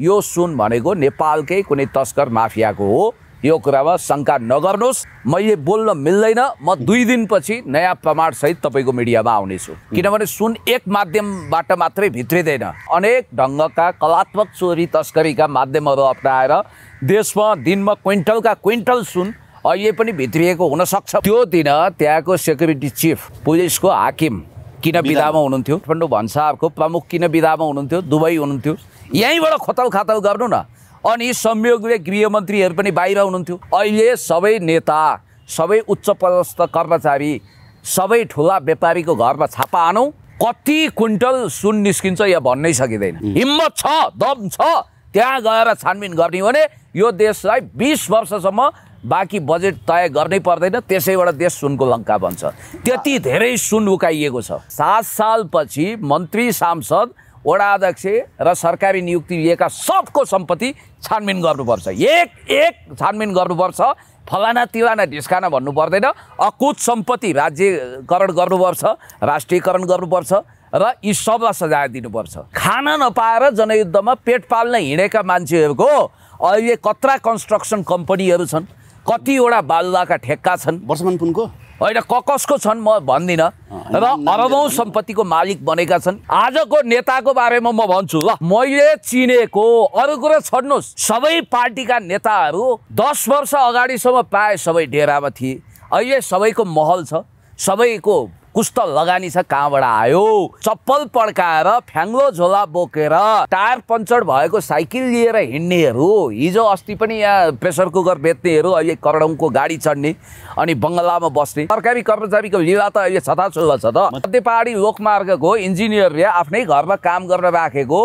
यो सुन भनेको नेपालकै कुनै तस्कर माफियाको हो यो कुरामा शङ्का नगर्नुहोस् मैले बोल्न मिल्दैन म दुई दिनपछि नयाँ प्रमाणसहित तपाईँको मिडियामा आउनेछु किनभने सुन एक माध्यमबाट मात्रै भित्रिँदैन अनेक ढङ्गका कलात्मक चोरी तस्करीका माध्यमहरू अप्नाएर देशमा दिनमा क्विन्टलका क्विन्टल सुन अहिले पनि भित्रिएको हुनसक्छ त्यो दिन त्यहाँको सेक्युरिटी चिफ पुलिसको हाकिम किन विधामा हुनुहुन्थ्यो काठमाडौँ भन्सारको प्रमुख किन विधामा हुनुहुन्थ्यो दुबई हुनुहुन्थ्यो यहीँबाट खतल खातल गर्नु न अनि संयोगले गृहमन्त्रीहरू पनि बाहिर हुनुहुन्थ्यो अहिले सबै नेता सबै उच्च पदस्थ कर्मचारी सबै ठुला व्यापारीको घरमा छापा हानौँ कति क्विन्टल सुन निस्किन्छ या भन्नै सकिँदैन हिम्मत छ दम छ त्यहाँ गएर छानबिन गर्ने भने यो देशलाई बिस वर्षसम्म बाँकी बजेट तय गर्नै पर्दैन त्यसैबाट देश सुनको लङ्का बन्छ त्यति धेरै सुन उकाइएको छ सात सालपछि मन्त्री सांसद वडा अध्यक्ष र सरकारी नियुक्ति लिएका सबको सम्पत्ति छानबिन गर्नुपर्छ एक एक छानबिन गर्नुपर्छ फलाना तिलाना ढिस्काना भन्नु पर्दैन अकुत सम्पत्ति राज्यकरण गर्नुपर्छ राष्ट्रियकरण गर्नुपर्छ र यी सबलाई सजाय दिनुपर्छ खाना नपाएर जनयुद्धमा पेट पाल्न हिँडेका मान्छेहरूको अहिले कत्रा कन्स्ट्रक्सन कम्पनीहरू छन् कतिवटा बालुवाका ठेक्का छन् वर्षमान पुनको होइन ककसको छन् म भन्दिनँ र अरबौँ सम्पत्तिको मालिक बनेका छन् आजको नेताको बारेमा म भन्छु ल मैले चिनेको अरू कुरो छोड्नुहोस् सबै पार्टीका नेताहरू दस वर्ष अगाडिसम्म प्रायः सबै डेरामा थिए अहिले सबैको महल छ सबैको कुस्त लगानी छ कहाँबाट आयो चप्पल पड्काएर फ्याङ्लो झोला बोकेर टायर पङ्चर भएको साइकल लिएर हिँड्नेहरू हिजो अस्ति पनि यहाँ प्रेसर कुकर बेच्नेहरू अहिले करडौँको गाडी चढ्ने अनि बङ्गलामा बस्ने सरकारी कर्मचारीको लिला त अहिले छताछुल्ला छ त मध्य पहाडी लोकमार्गको इन्जिनियरले आफ्नै घरमा काम गर्न राखेको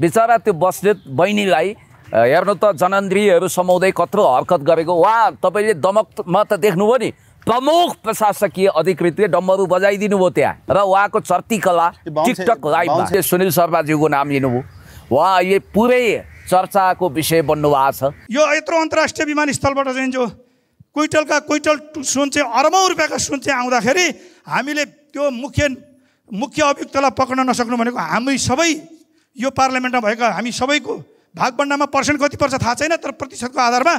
बिचरा त्यो बस्ने बहिनीलाई हेर्नु त जनन्द्रियहरू समाउँदै कत्रो हरकत गरेको वा तपाईँले दमकमा त देख्नुभयो नि प्रमुख प्रशासकीय अधिकृतले डम्बरू बजाइदिनु भयो त्यहाँ र उहाँको चर्ती कला टिकटक लाइभमा सुनिल शर्माज्यूको नाम लिनुभयो उहाँ अहिले पुरै चर्चाको विषय बन्नु भएको छ यो यत्रो अन्तर्राष्ट्रिय विमानस्थलबाट चाहिँ जो क्विन्टलका सुन चाहिँ अरबौँ रुपियाँको सुन चाहिँ आउँदाखेरि हामीले त्यो मुख्य मुख्य अभियुक्तलाई पक्रन नसक्नु भनेको हामी सबै यो पार्लियामेन्टमा भएका हामी सबैको भागभन्डामा पर्सेन्ट कति पर्छ थाहा छैन तर प्रतिशतको आधारमा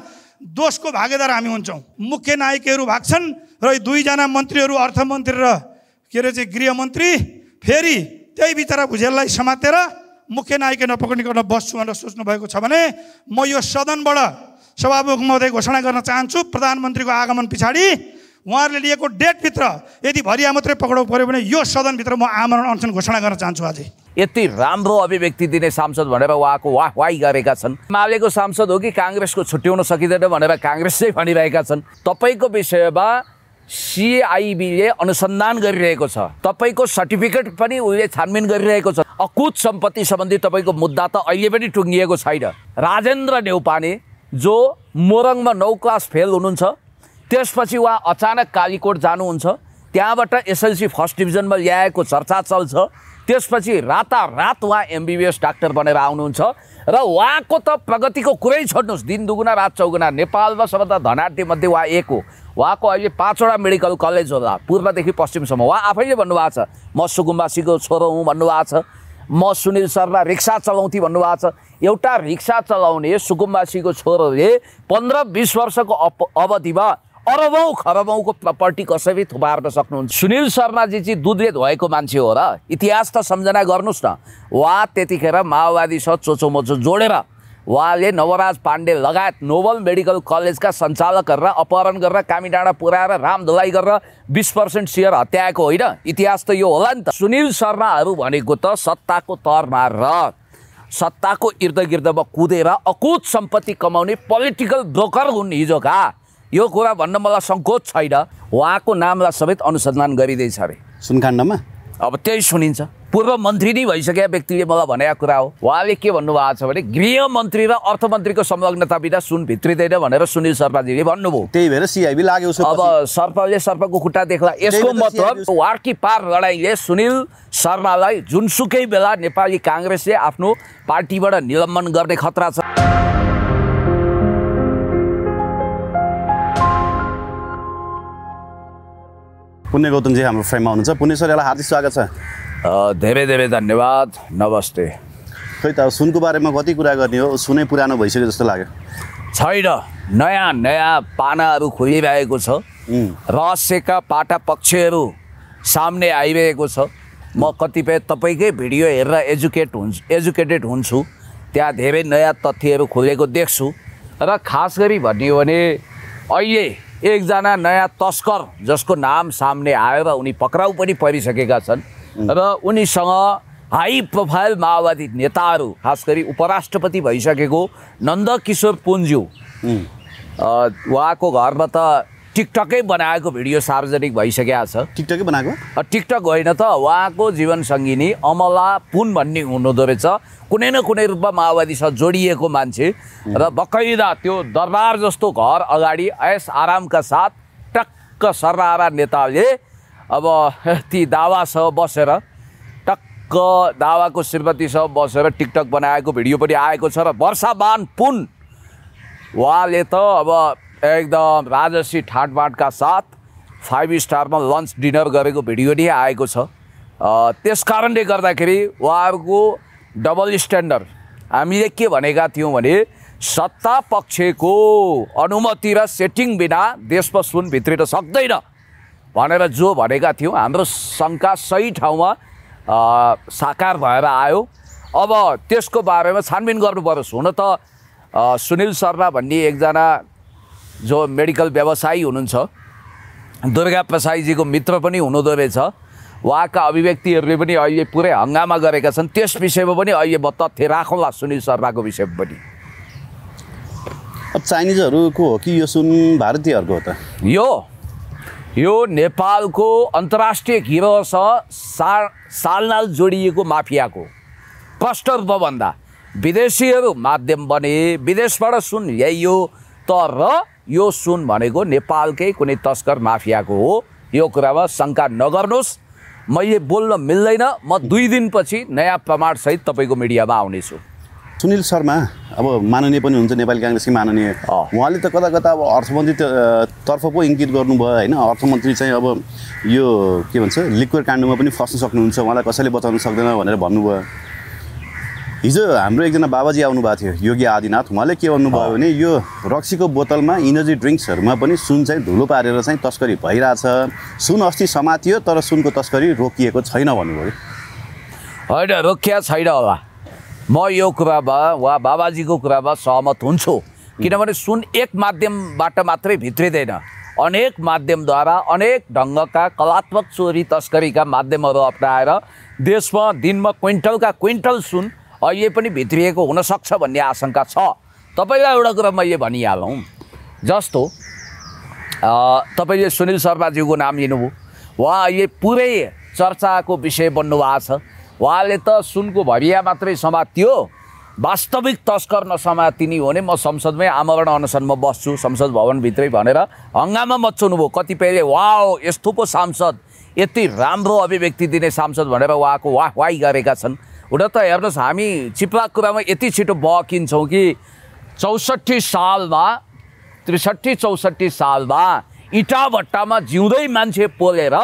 दोषको भागेदार हामी हुन्छौँ मुख्य नायकहरू भाग्छन् र यी दुईजना मन्त्रीहरू अर्थमन्त्री र के अरे चाहिँ गृहमन्त्री फेरि त्यही बिचरा भुजेललाई समातेर मुख्य नायक गर्न बस्छु भनेर सोच्नु भएको छ भने म यो सदनबाट सभामुख महोदय घोषणा गर्न चाहन्छु प्रधानमन्त्रीको आगमन पछाडि उहाँहरूले लिएको डेटभित्र यदि भरिया मात्रै पक्राउ पऱ्यो भने यो सदनभित्र म आमरण अनसन घोषणा गर्न चाहन्छु आजै यति राम्रो अभिव्यक्ति दिने सांसद भनेर उहाँको वाह वाइ गरेका छन् मालेको सांसद हो कि काङ्ग्रेसको छुट्याउन सकिँदैन भनेर काङ्ग्रेसै भनिरहेका छन् तपाईँको विषयमा सिआइबीले अनुसन्धान गरिरहेको छ तपाईँको सर्टिफिकेट पनि उसले छानबिन गरिरहेको छ अकुत सम्पत्ति सम्बन्धी तपाईँको मुद्दा त अहिले पनि टुङ्गिएको छैन राजेन्द्र नेउपाने जो मोरङमा नौ क्लास फेल हुनुहुन्छ त्यसपछि उहाँ अचानक कालीकोट जानुहुन्छ त्यहाँबाट एसएलसी फर्स्ट डिभिजनमा ल्याएको चर्चा चल्छ त्यसपछि रातारात उहाँ एमबिबिएस डाक्टर बनेर आउनुहुन्छ र उहाँको त प्रगतिको कुरै छोड्नुहोस् दिन दुगुना रात चौगुना नेपालमा सबभन्दा धनाट्यमध्ये उहाँ एक हो उहाँको अहिले पाँचवटा मेडिकल कलेज होला पूर्वदेखि पश्चिमसम्म उहाँ आफैले भन्नुभएको छ म सुगुम्बासीको छोरो हुँ भन्नुभएको छ म सुनिल शर्मा रिक्सा चलाउँथेँ भन्नुभएको छ एउटा रिक्सा चलाउने सुकुम्बासीको छोरोले पन्ध्र बिस वर्षको अप अवधिमा अरबौँ खरबौँको प्रपर्टी कसैले थुपार्न सक्नुहुन्छ सुनिल शर्माजी चाहिँ दुधरेत भएको मान्छे हो र इतिहास त सम्झना गर्नुहोस् न उहाँ त्यतिखेर माओवादी माओवादीसँग चोचोमोचो जोडेर उहाँले नवराज पाण्डे लगायत नोबल मेडिकल कलेजका सञ्चालक गरेर अपहरण गरेर कामी डाँडा पुऱ्याएर धुलाइ गरेर बिस पर्सेन्ट सेयर हत्याएको होइन इतिहास त यो होला नि त सुनिल शर्माहरू भनेको त सत्ताको तरमा र सत्ताको इर्द गिर्दमा कुदेर अकुत सम्पत्ति कमाउने पोलिटिकल ब्रोकर हुन् हिजोका यो कुरा भन्न मलाई सङ्कोच छैन उहाँको नामलाई समेत अनुसन्धान गरिँदैछ अरे सुनकाण्डमा अब त्यही सुनिन्छ पूर्व मन्त्री नै भइसकेका व्यक्तिले मलाई भनेको कुरा हो उहाँले के भन्नुभएको छ भने गृहमन्त्री र अर्थमन्त्रीको संलग्नता बिना सुन भित्रिँदैन भनेर सुनिल शर्माजीले भन्नुभयो त्यही भएर सिआइबी लाग्यो अब सर्पले सर्पको खुट्टा देख्ला यसको मतलब वार्की पार लडाइँले सुनिल शर्मालाई जुनसुकै बेला नेपाली काङ्ग्रेसले आफ्नो पार्टीबाट निलम्बन गर्ने खतरा छ पुण्य गौतमजी हाम्रो फ्रेममा हुनुहुन्छ पुण्य सरलाई हार्दिक स्वागत छ धेरै धेरै धन्यवाद नमस्ते खै त सुनको बारेमा कति कुरा गर्ने हो सुनै पुरानो भइसक्यो जस्तो लाग्यो छैन नयाँ नयाँ पानाहरू खोलिरहेको छ रहस्यका पाटा पक्षहरू सामने आइरहेको छ म कतिपय तपाईँकै भिडियो हेरेर एजुकेट हुन्छ एजुकेटेड हुन्छु त्यहाँ धेरै नयाँ तथ्यहरू खोलेको देख्छु र खास गरी भन्यो भने अहिले एकजना नयाँ तस्कर जसको नाम सामने आयो र उनी पक्राउ पनि परिसकेका छन् र उनीसँग हाई प्रोफाइल माओवादी नेताहरू खास गरी उपराष्ट्रपति भइसकेको नन्दकिशोर पुन्ज्यू उहाँको घरमा त टिकटकै बनाएको भिडियो सार्वजनिक भइसकेको छ टिकटकै बनाएको टिकटक होइन त उहाँको जीवनसङ्गिनी अमला पुन भन्ने हुनुहुँदो रहेछ कुनै न कुनै रूपमा माओवादीसँग जोडिएको मान्छे र बकैदा त्यो दरबार जस्तो घर अगाडि ऐस आरामका साथ टक्क सर्वहारा नेताले अब ती दावासँग बसेर टक्क दावाको श्रीमतीसँग बसेर टिकटक बनाएको भिडियो पनि आएको छ र वर्षामान पुन उहाँले त अब एकदम राजसी ठाटबाटका साथ फाइभ स्टारमा लन्च डिनर गरेको भिडियो नै आएको छ त्यस कारणले गर्दाखेरि उहाँहरूको डबल स्ट्यान्डर्ड हामीले के भनेका थियौँ भने सत्ता पक्षको अनुमति र सेटिङ बिना देशमा सुन भित्रिन सक्दैन भनेर जो भनेका थियौँ हाम्रो शङ्का सही ठाउँमा साकार भएर आयो अब त्यसको बारेमा छानबिन गर्नुपरोस् हुन त सुनिल शर्मा भन्ने एकजना जो मेडिकल व्यवसायी हुनुहुन्छ दुर्गा प्रसाईजीको मित्र पनि हुनुहुँदो रहेछ उहाँका अभिव्यक्तिहरूले पनि अहिले पुरै हङ्गामा गरेका छन् त्यस विषयमा पनि अहिले म तथ्य राखौँला सुनिल शर्माको विषयमा पनि अब चाइनिजहरूको हो कि यो सुन भारतीयहरूको हो त यो यो नेपालको अन्तर्राष्ट्रिय हिरो सा सालनाल जोडिएको माफियाको प्रष्ट भन्दा विदेशीहरू माध्यम बने विदेशबाट सुन ल्याइयो तर यो सुन भनेको नेपालकै कुनै तस्कर माफियाको हो यो कुरामा शङ्का नगर्नुहोस् मैले बोल्न मिल्दैन म दुई दिनपछि नयाँ प्रमाणसहित तपाईँको मिडियामा आउनेछु सुनिल शर्मा अब माननीय पनि हुन्छ नेपाली काङ्ग्रेसकै माननीय उहाँले त कता कता अब अर्थमन्त्री तर्फ पो इङ्गित गर्नुभयो होइन अर्थमन्त्री चाहिँ अब यो के भन्छ लिक्विड काण्डमा पनि फस्न सक्नुहुन्छ उहाँलाई कसैले बचाउन सक्दैन भनेर भन्नुभयो हिजो हाम्रो एकजना बाबाजी आउनु भएको थियो योगी आदिनाथ उहाँले के भन्नुभयो भने यो रक्सीको बोतलमा इनर्जी ड्रिङ्क्सहरूमा पनि सुन चाहिँ धुलो पारेर चाहिँ तस्करी भइरहेछ सुन अस्ति समातियो तर सुनको तस्करी रोकिएको छैन भन्नुभयो होइन रोकिया छैन होला म यो कुरामा वा बाबाजीको कुरामा सहमत हुन्छु किनभने सुन एक माध्यमबाट मात्रै भित्रिँदैन अनेक माध्यमद्वारा अनेक ढङ्गका कलात्मक चोरी तस्करीका माध्यमहरू अप्नाएर देशमा दिनमा क्विन्टलका क्विन्टल सुन अहिले पनि भित्रिएको हुनसक्छ भन्ने आशंका छ तपाईँलाई एउटा कुरा म मैले भनिहालौँ जस्तो तपाईँले सुनिल शर्माज्यूको नाम लिनुभयो उहाँ अहिले पुरै चर्चाको विषय बन्नुभएको छ उहाँले त सुनको भरिया मात्रै समात्यो वास्तविक तस्कर नसमातिनी हो भने म संसदमै आमरण अनसनमा बस्छु संसद भवनभित्रै भनेर हङ्गामा मचाउनु भयो कतिपयले वा यस्तो पो सांसद यति राम्रो अभिव्यक्ति दिने सांसद भनेर उहाँको वाहवाही गरेका छन् हुन त हेर्नुहोस् हामी चिप्ला कुरामा यति छिटो बकिन्छौँ कि चौसठी सालमा त्रिसठी चौसठी सालमा भट्टामा जिउँदै मान्छे पोलेर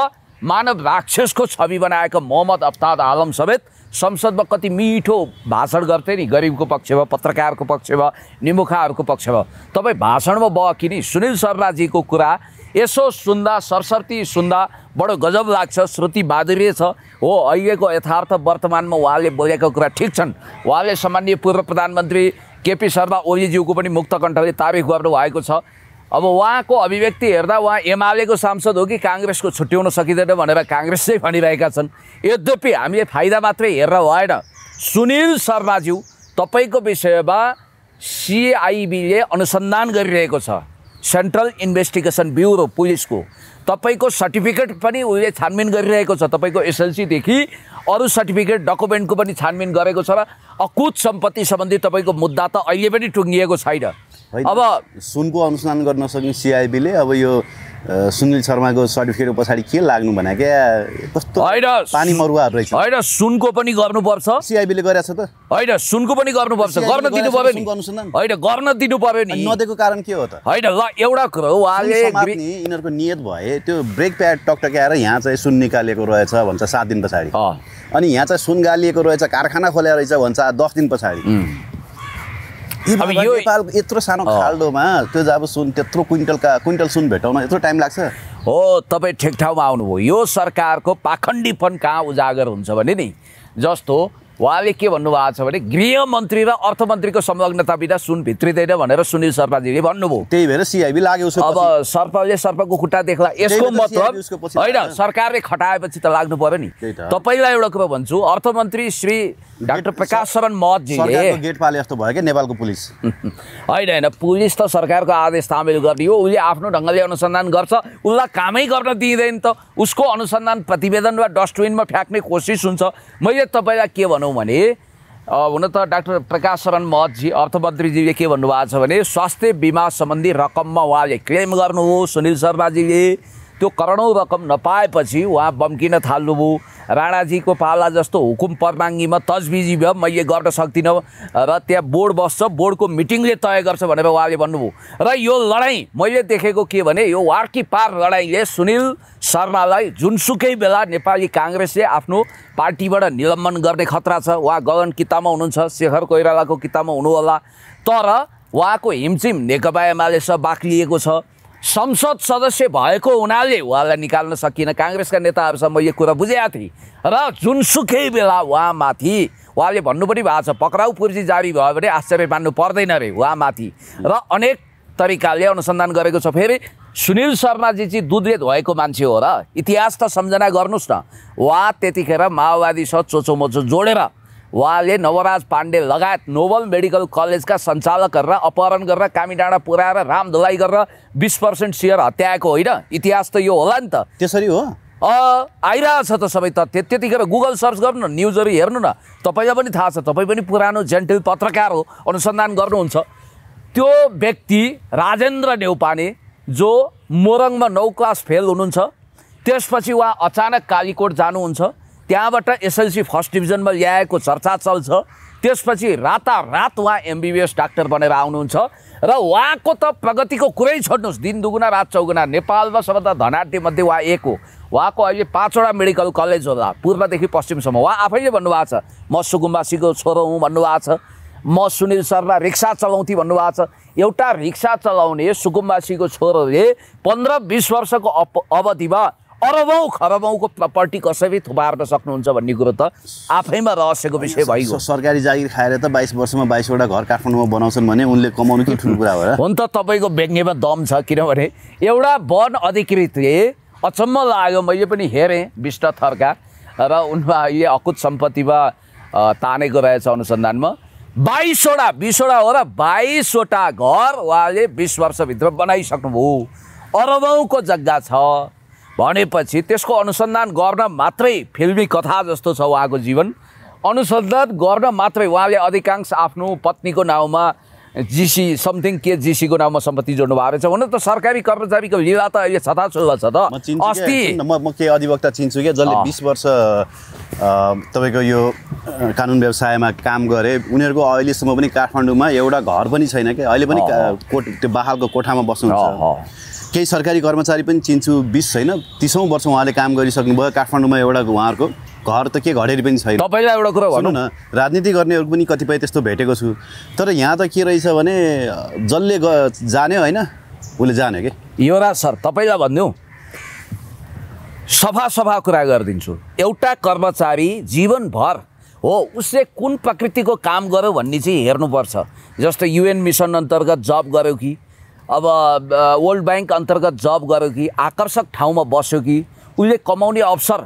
मानव राक्षसको छवि बनाएको मोहम्मद अफ्ताद आलम समेत संसदमा कति मिठो भाषण गर्थे नि गरिबको पक्षमा पत्रकारको पक्षमा निमुखाहरूको पक्षमा तपाईँ भाषणमा बकिने सुनिल शर्माजीको कुरा यसो सुन्दा सरस्वती सुन्दा बडो गजब लाग्छ श्रुति बहादुरी छ हो अहिलेको यथार्थ वर्तमानमा उहाँले बोलेको कुरा ठिक छन् उहाँले सामान्य पूर्व प्रधानमन्त्री केपी शर्मा ओलीज्यूको पनि मुक्त कण्ठले गर्नु भएको छ अब उहाँको अभिव्यक्ति हेर्दा उहाँ एमालेको सांसद हो कि काङ्ग्रेसको छुट्याउन सकिँदैन भनेर काङ्ग्रेसै भनिरहेका छन् यद्यपि हामीले फाइदा मात्रै हेरेर भएन सुनिल शर्माज्यू तपाईँको विषयमा सिआइबीले अनुसन्धान गरिरहेको छ सेन्ट्रल इन्भेस्टिगेसन ब्युरो पुलिसको तपाईँको सर्टिफिकेट पनि उसले छानबिन गरिरहेको छ तपाईँको एसएलसीदेखि अरू सर्टिफिकेट डकुमेन्टको पनि छानबिन गरेको छ र अकुत सम्पत्ति सम्बन्धी तपाईँको मुद्दा त अहिले पनि टुङ्गिएको छैन अब सुनको अनुसन्धान गर्न सक्ने सिआइबीले अब यो सुनिल शर्माको सर्टिफिकेट पछाडि के लाग्नु भने क्या कस्तो पानी मरुवाहरू रहेछ होइन सुनको पनि गर्नुपर्छ सिआइबीले गरेछ त होइन सुनको पनि गर्नुपर्छ गर्न दिनु पर्यो नि होइन गर्न दिनु पर्यो नि नदिएको कारण के हो त होइन ल एउटा कुरो उहाँले यिनीहरूको नियत भए त्यो ब्रेक प्याड टकटक्याएर यहाँ चाहिँ सुन निकालेको रहेछ भन्छ सात दिन पछाडि अनि यहाँ चाहिँ सुन गालिएको रहेछ कारखाना खोलेको रहेछ भन्छ दस दिन पछाडि अब यो नेपाल यत्रो सानो खाल्डोमा त्यो अब सुन त्यत्रो क्विन्टलका क्विन्टल सुन भेटाउन यत्रो टाइम लाग्छ हो तपाईँ ठिक ठाउँमा आउनुभयो यो सरकारको पाखण्डीपन कहाँ उजागर हुन्छ भने नि जस्तो उहाँले के भन्नुभएको छ भने गृहमन्त्री र अर्थमन्त्रीको संलग्नता बिना सुन भित्रिँदैन भनेर सुनिल शर्माजीले भन्नुभयो त्यही भएर सिआइबी लाग्यो अब सर्पले सर्पको खुट्टा देख्ला यसको मतलब होइन सरकारले खटाएपछि त लाग्नु पऱ्यो नि तपाईँलाई एउटा कुरा भन्छु अर्थमन्त्री श्री डाक्टर प्रकाश शरण महतजीले गेट पाले जस्तो भयो कि नेपालको पुलिस होइन होइन पुलिस त सरकारको आदेश तामेल गर्ने हो उसले आफ्नो ढङ्गले अनुसन्धान गर्छ उसलाई कामै गर्न दिइँदैन त उसको अनुसन्धान प्रतिवेदन वा डस्टबिनमा फ्याँक्ने कोसिस हुन्छ मैले तपाईँलाई के भनौँ भने हुन त डाक्टर प्रकाश शरण महतजी अर्थमन्त्रीजीले के भन्नुभएको छ भने स्वास्थ्य बिमा सम्बन्धी रकममा उहाँले क्लेम गर्नु गर्नुहोस् सुनिल शर्माजीले त्यो करोडौँ रकम नपाएपछि उहाँ बम्किन थाल्नुभयो राणाजीको पाला जस्तो हुकुम परमाङ्गीमा तजबिजी भयो मैले गर्न सक्दिनँ र त्यहाँ बोर्ड बस्छ बोर्डको मिटिङले तय गर्छ भनेर उहाँले भन्नुभयो र यो लडाइँ मैले देखेको के भने यो वार्की पार लडाइँले सुनिल शर्मालाई जुनसुकै बेला नेपाली काङ्ग्रेसले आफ्नो पार्टीबाट निलम्बन गर्ने खतरा छ उहाँ गगन कितामा हुनुहुन्छ शेखर कोइरालाको कितामा हुनुहोला तर उहाँको हिमचिम नेकपा एमाले बाक्लिएको छ संसद सदस्य भएको हुनाले उहाँलाई निकाल्न सकिएन काङ्ग्रेसका म यो कुरा बुझेको थिएँ र जुनसुकै बेला उहाँमाथि उहाँले भन्नु पनि भएको छ पक्राउ पुर्जी जारी भयो भने आश्चर्य मान्नु पर्दैन रे उहाँमाथि र अनेक तरिकाले अनुसन्धान गरेको छ फेरि सुनिल शर्माजी चाहिँ दुधेत भएको मान्छे हो र इतिहास त सम्झना गर्नुहोस् न उहाँ त्यतिखेर माओवादीसँग चोचोमोचो जोडेर उहाँले नवराज पाण्डे लगायत नोबल मेडिकल कलेजका सञ्चालक गरेर अपहरण गरेर कामी डाँडा पुऱ्याएर राम गरेर बिस पर्सेन्ट सेयर हत्याएको होइन इतिहास त यो होला नि त त्यसरी हो आइरहेछ त सबै तथ्य त्यतिखेर गुगल सर्च गर्नु न न्युजहरू हेर्नु न तपाईँलाई पनि थाहा छ तपाईँ पनि पुरानो जेन्टिल पत्रकार हो अनुसन्धान गर्नुहुन्छ त्यो व्यक्ति राजेन्द्र नेउपाने जो मोरङमा नौ क्लास फेल हुनुहुन्छ त्यसपछि उहाँ अचानक कालीकोट जानुहुन्छ त्यहाँबाट एसएलसी फर्स्ट डिभिजनमा ल्याएको चर्चा चल्छ त्यसपछि रातारात उहाँ एमबिबिएस डाक्टर बनेर आउनुहुन्छ र उहाँको त प्रगतिको कुरै छोड्नुहोस् दिन दुगुना रात चौगुना नेपालमा सबभन्दा धनाट्यमध्ये उहाँ एक हो उहाँको अहिले पाँचवटा मेडिकल कलेज होला पूर्वदेखि पश्चिमसम्म उहाँ आफैले भन्नुभएको छ म सुगुम्बासीको छोरो हुँ भन्नुभएको छ म सुनिल शर्मा रिक्सा चलाउँथेँ भन्नुभएको छ एउटा रिक्सा चलाउने सुगुम्बासीको छोरोले पन्ध्र बिस वर्षको अप अवधिमा अरबौँ खरबौँको प्रपर्टी कसरी थुपार्न सक्नुहुन्छ भन्ने कुरो त आफैमा रहस्यको विषय भइगयो सरकारी जागिर खाएर त बाइस वर्षमा बाइसवटा घर काठमाडौँमा बनाउँछन् भने उनले कमाउनु के ठुलो कुरा हो हुन त तपाईँको व्यङ्ग्यमा दम छ किनभने एउटा वन अधिकृतले अचम्म लाग्यो मैले पनि हेरेँ विष्ट थरका र उनले अकुत सम्पत्तिमा तानेको रहेछ अनुसन्धानमा बाइसवटा बिसवटा हो र बाइसवटा घर उहाँले बिस वर्षभित्र बनाइसक्नुभयो अरबौँको जग्गा छ भनेपछि त्यसको अनुसन्धान गर्न मात्रै फिल्मी कथा जस्तो छ उहाँको जीवन अनुसन्धान गर्न मात्रै उहाँले अधिकांश आफ्नो पत्नीको नाउँमा जिसी समथिङ के जिसीको नाममा सम्पत्ति जोड्नु भएको रहेछ हुन त सरकारी कर्मचारीको लिला त अहिले छताछुल्ला छ त अस्ति म म केही अधिवक्ता चिन्छु क्या जसले बिस वर्ष तपाईँको यो कानुन व्यवसायमा काम गरे उनीहरूको अहिलेसम्म पनि काठमाडौँमा एउटा घर पनि छैन क्या अहिले पनि कोट त्यो बाहालको कोठामा बस्नुहुन्छ केही सरकारी कर्मचारी पनि चिन्छु बिस होइन तिसौँ वर्ष उहाँले काम गरिसक्नुभयो काठमाडौँमा एउटा उहाँहरूको घर त के घडेरी पनि छैन तपाईँलाई एउटा कुरा भनौँ न राजनीति गर्नेहरू पनि कतिपय त्यस्तो भेटेको छु तर यहाँ त के रहेछ भने जसले ग जान्यो होइन उसले जान्यो कि युवराज सर तपाईँलाई भनिदिउँ सफा सफा कुरा गरिदिन्छु एउटा कर्मचारी जीवनभर हो उसले कुन प्रकृतिको काम गर्यो भन्ने चाहिँ हेर्नुपर्छ जस्तै युएन मिसन अन्तर्गत जब गर्यो कि अब वर्ल्ड ब्याङ्क अन्तर्गत जब गऱ्यो कि आकर्षक ठाउँमा बस्यो कि उसले कमाउने अवसर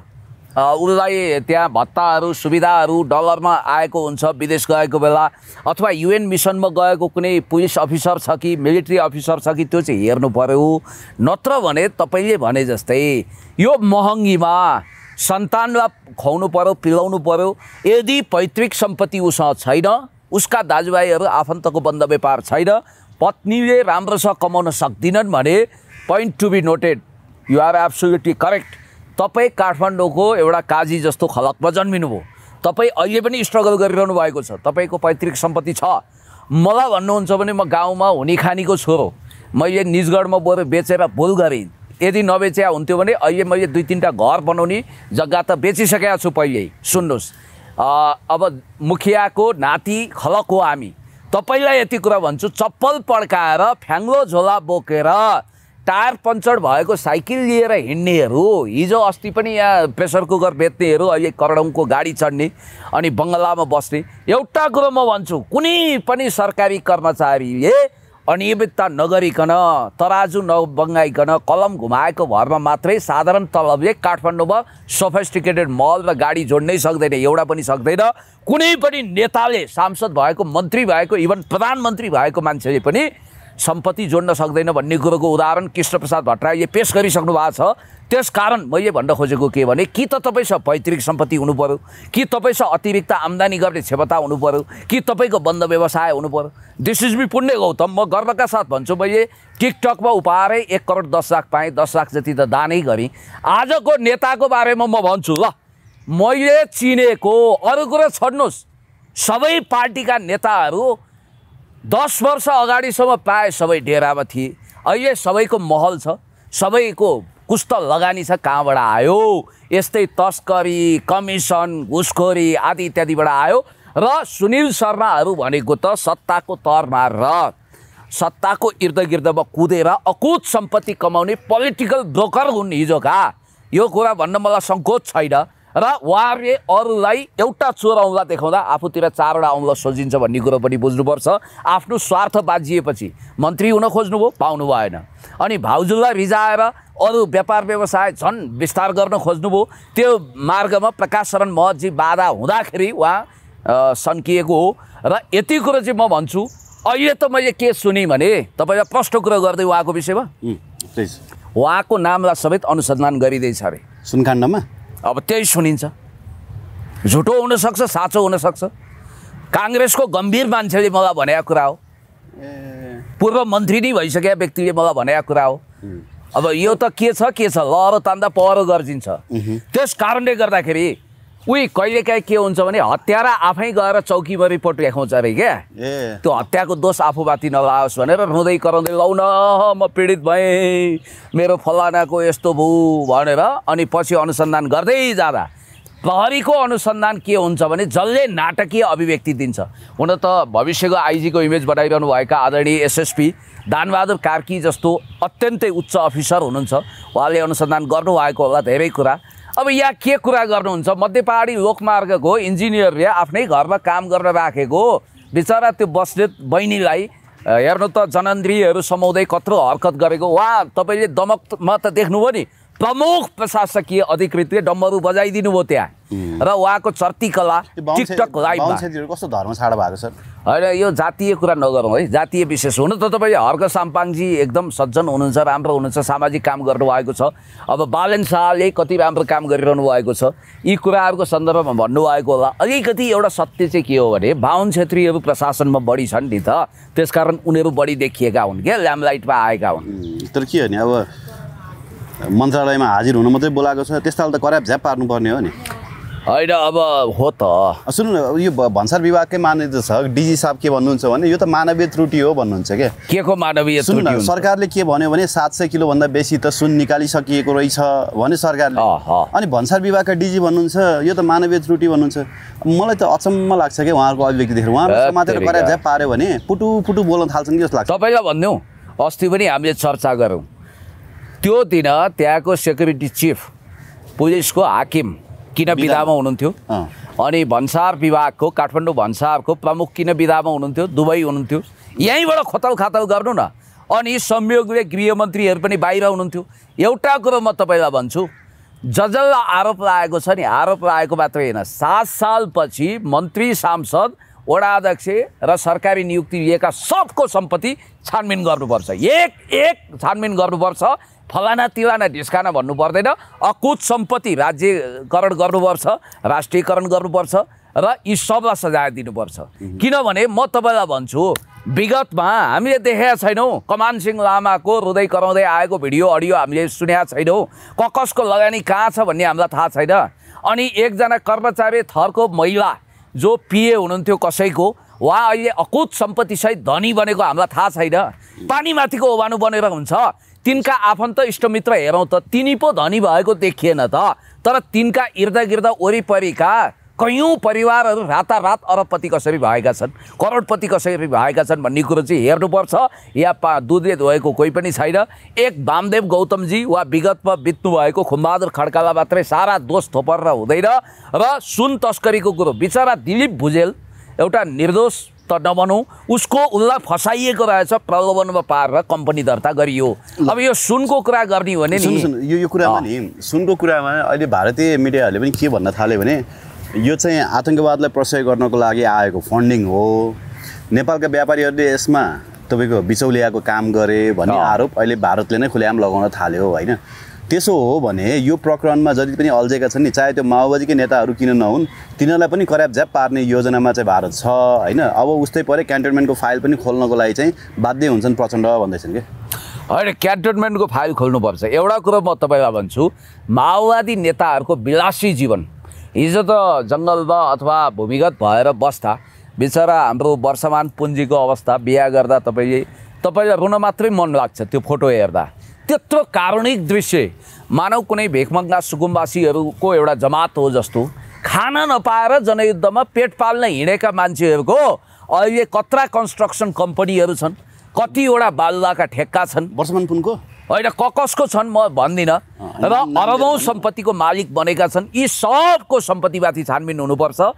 उसलाई त्यहाँ भत्ताहरू सुविधाहरू डलरमा आएको हुन्छ विदेश गएको बेला अथवा युएन मिसनमा गएको कुनै पुलिस अफिसर छ कि मिलिट्री अफिसर छ कि त्यो चाहिँ हेर्नु पऱ्यो नत्र भने तपाईँले भने जस्तै यो महँगीमा सन्तानमा खुवाउनु पऱ्यो पिलाउनु पऱ्यो यदि पैतृक सम्पत्ति उसँग छैन उसका दाजुभाइहरू आफन्तको बन्द व्यापार छैन पत्नीले राम्रोसँग कमाउन सक्दिनन् भने point to be noted you are absolutely correct तपाईँ काठमाडौँको एउटा काजी जस्तो खलकमा जन्मिनुभयो तपाईँ अहिले पनि स्ट्रगल गरिरहनु भएको छ तपाईँको पैतृक सम्पत्ति छ मलाई भन्नुहुन्छ भने म गाउँमा हुने खानीको छोरो मैले निजगढमा बोर बेचेर भुल गरेँ यदि नबेच्या हुन्थ्यो भने अहिले मैले दुई तिनवटा घर बनाउने जग्गा त बेचिसकेका छु पहिल्यै सुन्नुहोस् अब मुखियाको नाति खलक हो हामी तपाईँलाई यति कुरा भन्छु चप्पल पड्काएर फ्याङ्लो झोला बोकेर टायर पङ्चर भएको साइकल लिएर हिँड्नेहरू हिजो अस्ति पनि यहाँ प्रेसर कुकर बेच्नेहरू अहिले करडौँको गाडी चढ्ने अनि बङ्गलामा बस्ने एउटा कुरो म भन्छु कुनै पनि सरकारी कर्मचारीले अनियमितता नगरिकन तराजु नबङ्गाइकन कलम घुमाएको भरमा मात्रै साधारण तलबले काठमाडौँमा सोफेस्टिकेटेड मल र गाडी जोड्नै सक्दैन एउटा पनि सक्दैन कुनै पनि नेताले सांसद भएको मन्त्री भएको इभन प्रधानमन्त्री भएको मान्छेले पनि सम्पत्ति जोड्न सक्दैन भन्ने कुरोको उदाहरण कृष्णप्रसाद भट्टराईले पेस गरिसक्नु भएको छ त्यस कारण मैले भन्न खोजेको के भने कि त तपाईँसँग पैतृक सम्पत्ति हुनु पऱ्यो कि तपाईँसँग अतिरिक्त आम्दानी गर्ने क्षमता हुनु पऱ्यो कि तपाईँको बन्द व्यवसाय हुनु पऱ्यो दिस इज मी पुण्य गौतम म गर्वका साथ भन्छु मैले टिकटकमा उपहारै एक करोड दस लाख पाएँ दस लाख जति त दानै गरेँ आजको नेताको बारेमा म भन्छु ल मैले चिनेको अरू कुरो छोड्नुहोस् सबै पार्टीका नेताहरू दस वर्ष अगाडिसम्म पाए सबै डेरामा थिए अहिले सबैको महल छ सबैको कुस्त लगानी छ कहाँबाट आयो यस्तै तस्करी कमिसन घुसखोरी आदि इत्यादिबाट आयो र सुनिल शर्माहरू भनेको त सत्ताको तरमा र सत्ताको इर्दगिर्दमा कुदेर अकुत सम्पत्ति कमाउने पोलिटिकल ब्रोकर हुन् हिजोका यो कुरा भन्न मलाई सङ्कोच छैन र उहाँले अरूलाई एउटा चोर औँला देखाउँदा आफूतिर चारवटा औँला सोझिन्छ भन्ने कुरो पनि बुझ्नुपर्छ आफ्नो स्वार्थ बाजिएपछि मन्त्री हुन खोज्नुभयो पाउनु भएन अनि भाउजूलाई रिजाएर अरू व्यापार व्यवसाय झन् विस्तार गर्न खोज्नुभयो त्यो मार्गमा प्रकाश शरण महजी बाधा हुँदाखेरि उहाँ सन्किएको हो र यति कुरो चाहिँ म भन्छु अहिले त मैले के सुने भने तपाईँलाई प्रश्न कुरो गर्दै उहाँको विषयमा उहाँको नामलाई समेत अनुसन्धान गरिँदैछ अरे सुनकाण्डमा अब त्यही सुनिन्छ झुटो हुनसक्छ साँचो हुनसक्छ काङ्ग्रेसको गम्भीर मान्छेले मलाई भनेको कुरा हो पूर्व मन्त्री नै भइसकेका व्यक्तिले मलाई भनेको कुरा हो अब यो त के छ के छ लहरो तान्दा पहरो गर्जिन्छ त्यस कारणले गर्दाखेरि उही कहिलेकाहीँ के हुन्छ भने हत्यारा आफै गएर चौकीमा रिपोर्ट लेखाउँछ अरे क्या त्यो हत्याको दोष आफूमाथि नलाओस् भनेर रुँदै कराउँदै लौ न म पीडित भएँ मेरो फलानाको यस्तो भू भनेर अनि पछि अनुसन्धान गर्दै जाँदा प्रहरीको अनुसन्धान के हुन्छ भने जसले नाटकीय अभिव्यक्ति दिन्छ हुन त भविष्यको आइजीको इमेज बनाइरहनु भएका आदरणीय एसएसपी दानबहादुर कार्की जस्तो अत्यन्तै उच्च अफिसर हुनुहुन्छ उहाँले अनुसन्धान गर्नुभएको होला धेरै कुरा अब यहाँ के कुरा गर्नुहुन्छ मध्यपाडी लोकमार्गको इन्जिनियरले आफ्नै घरमा काम गर्न राखेको बिचरा त्यो बस्नेत बहिनीलाई हेर्नु त जनन्द्रियहरू समाउँदै कत्रो हरकत गरेको वा तपाईँले दमकमा त देख्नुभयो नि प्रमुख प्रशासकीय अधिकृतले डम्बरु बजाइदिनु भयो त्यहाँ र उहाँको चर्ती कला टिकटक लाइभ कस्तो धर्म छाडा भएको छ होइन यो जातीय कुरा नगरौँ है जातीय विशेष हुन त तपाईँ हर्क साम्पाङजी एकदम सज्जन हुनुहुन्छ राम्रो हुनुहुन्छ सामाजिक काम गर्नुभएको छ अब बालन शाहले कति राम्रो काम गरिरहनु भएको छ यी कुराहरूको सन्दर्भमा भन्नुभएको होला अलिकति एउटा सत्य चाहिँ के हो भने बाहुन क्षेत्रीहरू प्रशासनमा बढी छन् नि त त्यसकारण उनीहरू बढी देखिएका हुन् क्या ल्याम्पलाइटमा आएका हुन् तर के हो नि अब मन्त्रालयमा हाजिर हुनु मात्रै बोलाएको छ त्यस्तो त कराप झ्याप पार्नुपर्ने हो नि होइन अब हो त सुन्नु न यो भन्सार विभागकै मान्यता छ डिजी साहब के भन्नुहुन्छ भने यो त मानवीय त्रुटि हो भन्नुहुन्छ क्या के को मानवीय त्रुटि सरकारले के भन्यो भने सात सय किलोभन्दा बेसी त सुन निकालिसकिएको रहेछ भने सरकारले अनि भन्सार विभागका डिजी भन्नुहुन्छ यो त मानवीय त्रुटि भन्नुहुन्छ मलाई त अचम्म लाग्छ क्या उहाँहरूको अभिव्यक्ति देखेर उहाँहरू पारा कराज्या पाऱ्यो भने पुटु पुटु बोल्न थाल्छन् कि जस्तो लाग्छ तपाईँलाई भनिदिउँ अस्ति पनि हामीले चर्चा गऱ्यौँ त्यो दिन त्यहाँको सेक्युरिटी चिफ पुलिसको हाकिम किन विधामा हुनुहुन्थ्यो अनि भन्सार विभागको काठमाडौँ भन्सारको प्रमुख किन विधामा हुनुहुन्थ्यो दुबई हुनुहुन्थ्यो यहीँबाट खोताउ खाताउ गर्नु न अनि संयोगले गृहमन्त्रीहरू पनि बाहिर हुनुहुन्थ्यो एउटा कुरो म तपाईँलाई भन्छु ज आरोप लागेको छ नि आरोप लागेको मात्रै होइन सात सालपछि मन्त्री सांसद वडा अध्यक्ष र सरकारी नियुक्ति लिएका सबको सम्पत्ति छानबिन गर्नुपर्छ एक एक छानबिन गर्नुपर्छ फलाना तिलाना ढिस्काना भन्नु पर्दैन अकुत सम्पत्ति राज्यकरण गर्नुपर्छ राष्ट्रियकरण गर्नुपर्छ र यी सबलाई सजाय दिनुपर्छ किनभने म तपाईँलाई भन्छु विगतमा हामीले देखेका छैनौँ कमान सिंह लामाको हृदय कराउँदै आएको भिडियो अडियो हामीले सुनेका छैनौँ क कसको लगानी कहाँ छ भन्ने हामीलाई थाहा छैन अनि एकजना कर्मचारी थरको महिला जो पिए हुनुहुन्थ्यो कसैको उहाँ अहिले अकुत सम्पत्तिसहित धनी बनेको हामीलाई थाहा छैन पानीमाथिको ओभानु बनेर हुन्छ तिनका आफन्त इष्टमित्र हेरौँ त तिनी पो धनी भएको देखिएन त तर तिनका इर्दगिर्द वरिपरिका कयौँ परिवारहरू रातारात अरबपति कसरी भएका छन् करोडपति कसरी भएका छन् भन्ने कुरो चाहिँ हेर्नुपर्छ या पा दुधले धोएको कोही पनि छैन एक वामदेव गौतमजी वा विगतमा बित्नुभएको खुम्बहादुर खड्कालाई मात्रै सारा दोष थोपर हुँदैन र सुन तस्करीको कुरो बिचरा दिलीप भुजेल एउटा निर्दोष त नभनौँ उसको उसलाई फसाइएको रहेछ प्रलोभनमा पारेर कम्पनी दर्ता गरियो अब यो सुनको कुरा गर्ने हो भने नि यो यो कुरामा नि सुनको कुरामा अहिले भारतीय मिडियाहरूले पनि के भन्न थाल्यो भने यो चाहिँ आतङ्कवादलाई प्रसय गर्नको लागि आएको फन्डिङ हो नेपालका व्यापारीहरूले यसमा तपाईँको बिचौलियाको काम गरे भन्ने आरोप अहिले भारतले नै खुलेआम लगाउन थाल्यो होइन त्यसो हो भने यो प्रकरणमा जति पनि अल्झेका छन् नि चाहे त्यो माओवादीकै नेताहरू किन नहुन् तिनीहरूलाई पनि कराब झ्याप पार्ने योजनामा चाहिँ भारत छ होइन अब उस्तै पऱ्यो क्यान्टोनमेन्टको फाइल पनि खोल्नको लागि चाहिँ बाध्य हुन्छन् प्रचण्ड भन्दैछन् कि होइन क्यान्टोनमेन्टको फाइल खोल्नुपर्छ एउटा कुरो म तपाईँलाई भन्छु माओवादी नेताहरूको विलासी जीवन हिजो त जङ्गलमा अथवा भूमिगत भएर बस्दा बिचरा हाम्रो वर्षमान पुँजीको अवस्था बिहा गर्दा तपाईँले तपाईँलाई रुन मात्रै मन लाग्छ त्यो फोटो हेर्दा त्यत्रो कारुणिक दृश्य मानव कुनै भेकमग्ना सुकुम्बासीहरूको एउटा जमात हो जस्तो खान नपाएर जनयुद्धमा पेट पाल्न हिँडेका मान्छेहरूको अहिले कत्रा कन्स्ट्रक्सन कम्पनीहरू छन् कतिवटा बालुवाका ठेक्का छन् वर्षमान पुनको होइन ककसको छन् म भन्दिनँ र अरबौँ सम्पत्तिको मालिक बनेका छन् यी सबको सम्पत्तिमाथि छानबिन हुनुपर्छ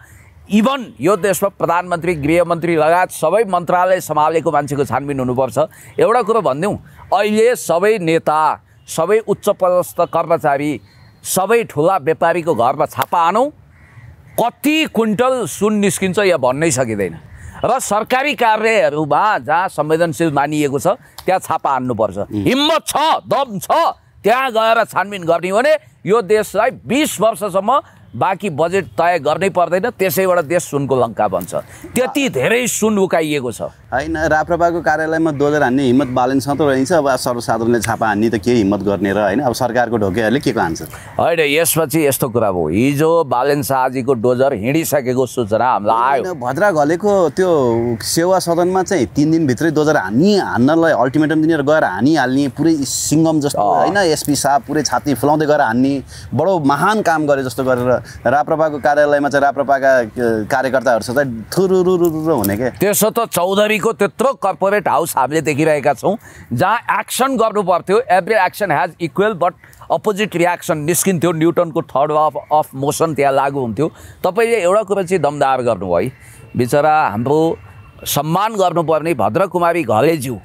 इभन यो देशमा प्रधानमन्त्री गृहमन्त्री लगायत सबै मन्त्रालय सम्हालेको मान्छेको छानबिन हुनुपर्छ एउटा कुरो भनिदिउँ अहिले सबै नेता सबै उच्च पदस्थ कर्मचारी सबै ठुला व्यापारीको घरमा छापा आनौँ कति कुन्टल सुन निस्किन्छ या भन्नै सकिँदैन र सरकारी कार्यहरूमा जहाँ संवेदनशील मानिएको छ त्यहाँ छापा हान्नुपर्छ हिम्मत छ दम छ त्यहाँ गएर छानबिन गर्ने भने यो देशलाई बिस वर्षसम्म बाँकी बजेट तय गर्नै पर्दैन त्यसैबाट देश सुनको लङ्का बन्छ त्यति धेरै सुन उकाइएको छ होइन राप्रपाको कार्यालयमा डोजर हान्ने हिम्मत बालेन्स त रहन्छ अब सर्वसाधारणले छापा हान्ने त केही हिम्मत गर्ने र होइन अब सरकारको ढोकेहरूले के को हान्छ होइन यसपछि यस्तो कुरा भयो हिजो बालेन शाहजीको डोजर हिँडिसकेको सूचना हामीलाई आयो भद्रा घलेको त्यो सेवा सदनमा चाहिँ तिन दिनभित्रै डोजर हानि हान्नलाई अल्टिमेटम दिनेर गएर हानिहाल्ने पुरै सिङ्गम जस्तो होइन एसपी साहब पुरै छाती फुलाउँदै गएर हान्ने बडो महान काम गरे जस्तो गरेर राप्रपाको कार्यालयमा चाहिँ राप्रपाका कार्यकर्ताहरूसँग चाहिँ थुरुरुरुरुर हुने क्या त्यसो त चौधरीको त्यत्रो कर्पोरेट हाउस हामीले देखिरहेका छौँ जहाँ एक्सन गर्नु पर्थ्यो every action has equal but opposite reaction निस्किन्थ्यो न्युटनको थर्ड अफ अफ मोसन त्यहाँ लागु हुन्थ्यो तपाईँले एउटा कुरा चाहिँ दमदार गर्नुभयो है बिचरा हाम्रो सम्मान गर्नुपर्ने भद्रकुमारी घलेज्यू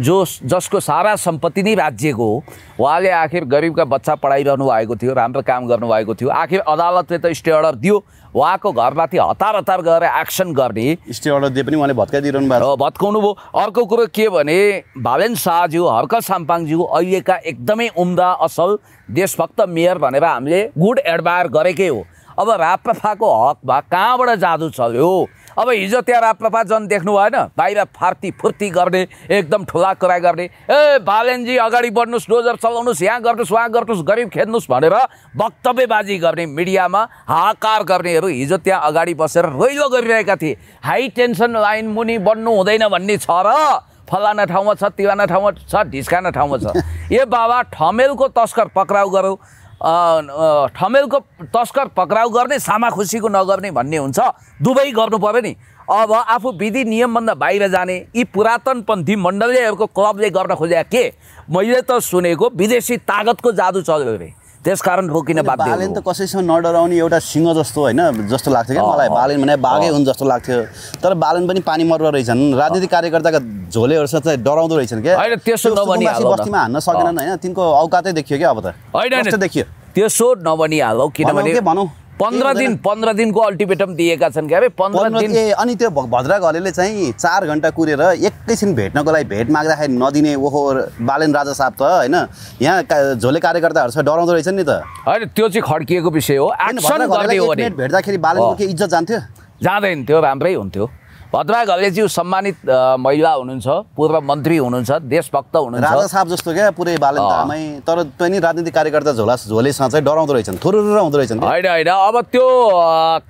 जो जसको सारा सम्पत्ति नै राज्यको हो उहाँले आखिर गरिबका बच्चा पढाइरहनु भएको थियो राम्रो काम गर्नुभएको थियो आखिर अदालतले त स्टे अर्डर दियो उहाँको घरमाथि हतार हतार गरेर एक्सन गर्ने स्टे अर्डर दिए पनि उहाँले भत्काइदिइरहनु भएको भत्काउनु भयो अर्को कुरो के भने भालेन शाहज्यू हर्क साम्पाङज्यू अहिलेका एकदमै उम्दा असल देशभक्त मेयर भनेर हामीले गुड एडभायर गरेकै हो अब राप्रफाको हकमा कहाँबाट जादु चल्यो अब हिजो त्यहाँ राप्रपा जन देख्नु भएन बाहिर फार्ती फुर्ती गर्ने एकदम ठुला कुरा गर्ने ए बालेनजी अगाडि बढ्नुहोस् डोजर चलाउनुहोस् यहाँ गर्नुहोस् वहाँ गर्नुहोस् गरिब खेद्नुहोस् भनेर वक्तव्यबाजी गर्ने मिडियामा हाहाकार गर्नेहरू हिजो त्यहाँ अगाडि बसेर रोइलो गरिरहेका थिए हाई टेन्सन लाइन मुनि बढ्नु हुँदैन भन्ने छ र फलाना ठाउँमा छ तिवाना ठाउँमा छ ढिस्काना ठाउँमा छ ए बाबा ठमेलको तस्कर पक्राउ गरौँ ठमेलको तस्कर पक्राउ गर्ने सामा खुसीको नगर्ने भन्ने हुन्छ दुवै गर्नु पऱ्यो नि अब आफू विधि नियमभन्दा बाहिर जाने यी पुरातनपन्थी मण्डलीहरूको क्लबले गर्न खोजेका के मैले त सुनेको विदेशी तागतको जादु चल्यो अरे कारण रोकिन बाध्य बालेन त कसैसँग नडराउने एउटा सिंह जस्तो होइन जस्तो लाग्थ्यो क्या मलाई बालिन भने बाघै हुन् जस्तो लाग्थ्यो तर बालेन पनि पानी मर्व रहेछन् राजनीतिक कार्यकर्ताका झोलेहरू चाहिँ डराउँदो रहेछन् क्या होइन त्यसो बस्तीमा हान्न सकेनन् होइन तिनको औकातै देखियो क्या अब त देखियो त्यसो नबनिहालौ किनभने भनौँ पन्ध्र दिन पन्ध्र दिनको अल्टिमेटम दिएका छन् क्या पन्ध्र दिन अनि त्यो भद्रा घरेले चाहिँ चार घन्टा कुरेर एकैछिन भेट्नको लागि भेट माग्दाखेरि नदिने ओहो बालेन राजा साहब त होइन यहाँ झोले कार्यकर्ताहरू छ डराउँदो रहेछन् नि त होइन त्यो चाहिँ खड्किएको विषय हो भेट्दाखेरि बालेनको के इज्जत जान्थ्यो जाँदैन थियो राम्रै हुन्थ्यो भद्रा घलेज्यू सम्मानित महिला हुनुहुन्छ पूर्व मन्त्री हुनुहुन्छ देशभक्त हुनुहुन्छ राजा साहब जस्तो क्या पुरै बालमै तर पनि राजनीतिक कार्यकर्ता झोला झोलेसँग चाहिँ डराउँदो रहेछन् थोरै हुँदो रहेछन् होइन होइन अब त्यो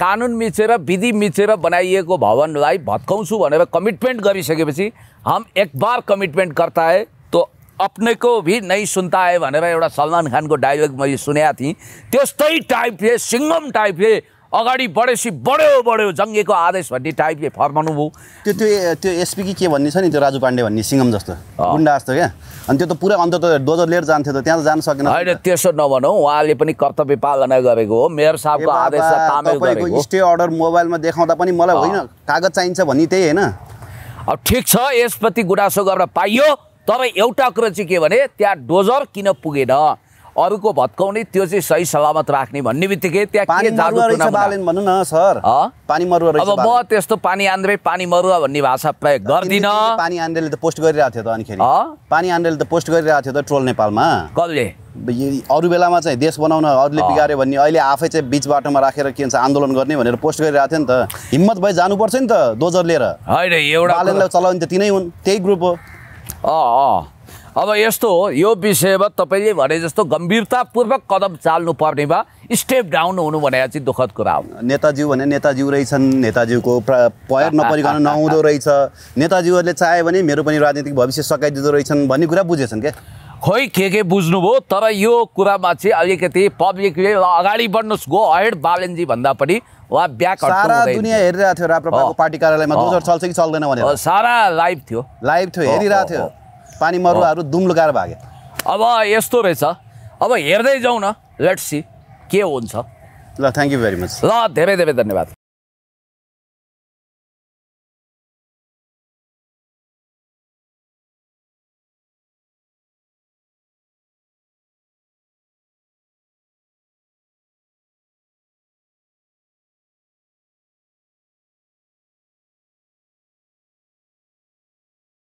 कानुन मिचेर विधि मिचेर बनाइएको भवनलाई भत्काउँछु भनेर कमिटमेन्ट गरिसकेपछि हाम एक बार कमिटमेन्ट गर्दा है तो अप्नेको भि भी नै भनेर एउटा सलमान खानको डायलग मैले सुनेको थिएँ त्यस्तै टाइपले सिङ्गम टाइपले अगाडि बढेपछि बढ्यो बढ्यो जङ्गेको आदेश भन्ने टाइपले फर्माउनु भयो त्यो त्यो त्यो एसपी कि के भन्ने छ नि त्यो राजु पाण्डे भन्ने सिङ्गम जस्तो गुन्डा जस्तो क्या अनि त्यो त पुरा अन्त त डोजर लिएर जान्थ्यो त त्यहाँ त जान सकेन होइन त्यसो नभनौँ उहाँले पनि कर्तव्य पालना गरेको हो मेयर साहबको आदेश स्टे अर्डर मोबाइलमा देखाउँदा पनि मलाई होइन कागज चाहिन्छ भन्ने त्यही होइन अब ठिक छ यसप्रति गुनासो गरेर पाइयो तर एउटा कुरो चाहिँ के भने त्यहाँ डोजर किन पुगेन अरूको भत्काउने त्यो चाहिँ सही सलामत राख्ने भन्ने बित्तिकै अब म त्यस्तो पानी आन्द्रे पानी मरुवा भन्ने भाषा प्रयोग गर्दिनँ पानी आन्द्रेले त पोस्ट गरिरहेको थियो त अनिखेरि पानी आन्द्रेले त पोस्ट गरिरहेको थियो त ट्रोल नेपालमा कसले अरू बेलामा चाहिँ देश बनाउन अरूले बिगार्यो भन्ने अहिले आफै चाहिँ बिच बाटोमा राखेर के भन्छ आन्दोलन गर्ने भनेर पोस्ट गरिरहेको थियो नि त हिम्मत भए जानुपर्छ नि त दोजर लिएर होइन एउटा चलाउने त तिनै हुन् त्यही ग्रुप हो अँ अँ अब यस्तो हो यो विषयमा तपाईँले भने जस्तो गम्भीरतापूर्वक कदम चाल्नु वा स्टेप डाउन हुनु भने चाहिँ दुःखद कुरा हो नेताजी भने नेताज्यू रहेछन् नेताज्यूको पयर नपरिकन नहुँदो रहेछ नेताज्यूहरूले चाह्यो भने मेरो पनि राजनीतिक भविष्य सकाइदिँदो रहेछन् भन्ने कुरा बुझेछन् क्या खोइ के के बुझ्नुभयो तर यो कुरामा चाहिँ अलिकति पब्लिकले अगाडि बढ्नुहोस् गो हेड बालेन्जी भन्दा पनि उहाँ ब्याक सारा दुनियाँ हेरिरहेको थियो राप्रपाको पार्टी कार्यालयमा दोजर चल्छ कि चल्दैन भनेर सारा लाइभ थियो लाइभ थियो हेरिरहेको थियो पानी मरुवाहरू दुम लुगाएर भागे अब यस्तो रहेछ अब हेर्दै जाउँ न लेट्स सी के हुन्छ ल थ्याङ्क यू भेरी मच ल धेरै धेरै धन्यवाद